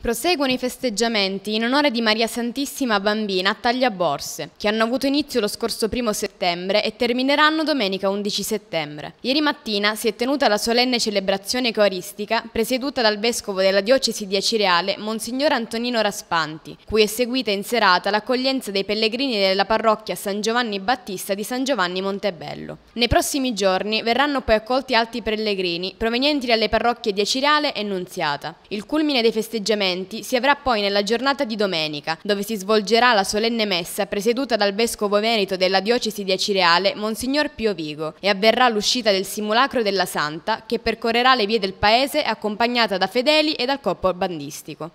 Proseguono i festeggiamenti in onore di Maria Santissima Bambina a Tagliaborse, che hanno avuto inizio lo scorso primo settembre e termineranno domenica 11 settembre. Ieri mattina si è tenuta la solenne celebrazione coristica presieduta dal vescovo della diocesi di Acireale, Monsignor Antonino Raspanti, cui è seguita in serata l'accoglienza dei pellegrini della parrocchia San Giovanni Battista di San Giovanni Montebello. Nei prossimi giorni verranno poi accolti altri pellegrini provenienti dalle parrocchie di Acireale e Nunziata. Il culmine dei festeggiamenti documenti si avrà poi nella giornata di domenica, dove si svolgerà la solenne messa presieduta dal Vescovo Veneto della Diocesi di Acireale, Monsignor Pio Vigo, e avverrà l'uscita del simulacro della Santa, che percorrerà le vie del paese accompagnata da fedeli e dal corpo bandistico.